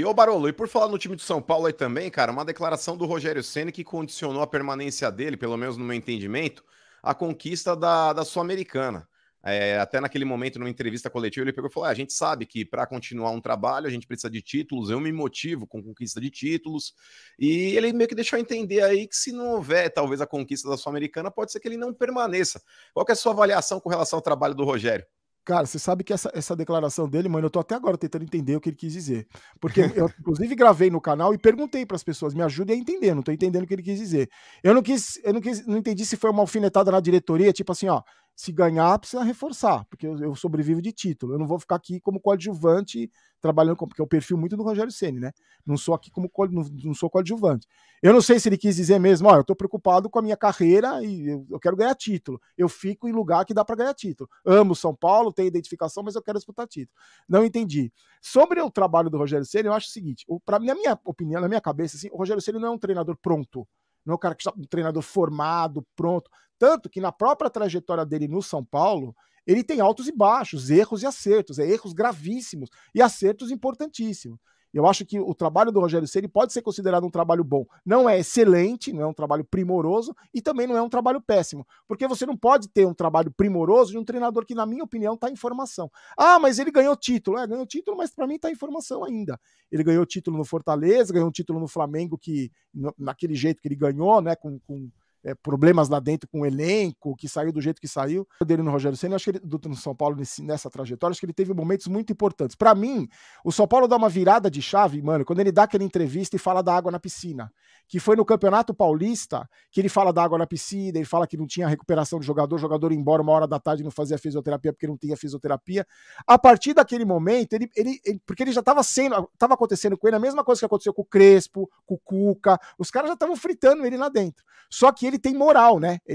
E ô Barolo, e por falar no time do São Paulo aí também, cara, uma declaração do Rogério Senna que condicionou a permanência dele, pelo menos no meu entendimento, a conquista da, da Sul-Americana. É, até naquele momento, numa entrevista coletiva, ele pegou e falou: ah, a gente sabe que para continuar um trabalho a gente precisa de títulos, eu me motivo com conquista de títulos. E ele meio que deixou entender aí que se não houver talvez a conquista da Sul-Americana, pode ser que ele não permaneça. Qual é a sua avaliação com relação ao trabalho do Rogério? Cara, você sabe que essa, essa declaração dele, mano, eu tô até agora tentando entender o que ele quis dizer. Porque eu, inclusive, gravei no canal e perguntei para as pessoas, me ajudem a entender, não tô entendendo o que ele quis dizer. Eu não quis, eu não quis, não entendi se foi uma alfinetada na diretoria, tipo assim, ó, se ganhar, precisa reforçar, porque eu, eu, sobrevivo de título. Eu não vou ficar aqui como coadjuvante trabalhando com, porque é o perfil muito do Rogério Ceni, né? Não sou aqui como não, não sou coadjuvante. Eu não sei se ele quis dizer mesmo, ó, eu tô preocupado com a minha carreira e eu, eu quero ganhar título. Eu fico em lugar que dá para ganhar título. Amo São Paulo, tenho identificação, mas eu quero disputar título. Não entendi. Sobre o trabalho do Rogério Ceni, eu acho o seguinte, o, pra, na minha opinião, na minha cabeça assim, o Rogério Ceni não é um treinador pronto não é um cara que está um treinador formado, pronto. Tanto que na própria trajetória dele no São Paulo, ele tem altos e baixos, erros e acertos, é erros gravíssimos e acertos importantíssimos. Eu acho que o trabalho do Rogério Ceni pode ser considerado um trabalho bom. Não é excelente, não é um trabalho primoroso e também não é um trabalho péssimo, porque você não pode ter um trabalho primoroso de um treinador que, na minha opinião, está em formação. Ah, mas ele ganhou título, é, ganhou título, mas para mim está em formação ainda. Ele ganhou título no Fortaleza, ganhou um título no Flamengo que naquele jeito que ele ganhou, né, com, com é, problemas lá dentro com o elenco, que saiu do jeito que saiu, dele no Rogério Senna, acho que ele, do, no São Paulo nesse, nessa trajetória, acho que ele teve momentos muito importantes. Para mim, o São Paulo dá uma virada de chave, mano, quando ele dá aquela entrevista e fala da água na piscina, que foi no Campeonato Paulista que ele fala da água na piscina, ele fala que não tinha recuperação do jogador, jogador ia embora uma hora da tarde não fazia fisioterapia porque não tinha fisioterapia. A partir daquele momento, ele, ele, ele porque ele já estava sendo, estava acontecendo com ele a mesma coisa que aconteceu com o Crespo, com o Cuca, os caras já estavam fritando ele lá dentro. Só que ele ele tem moral, né? Ele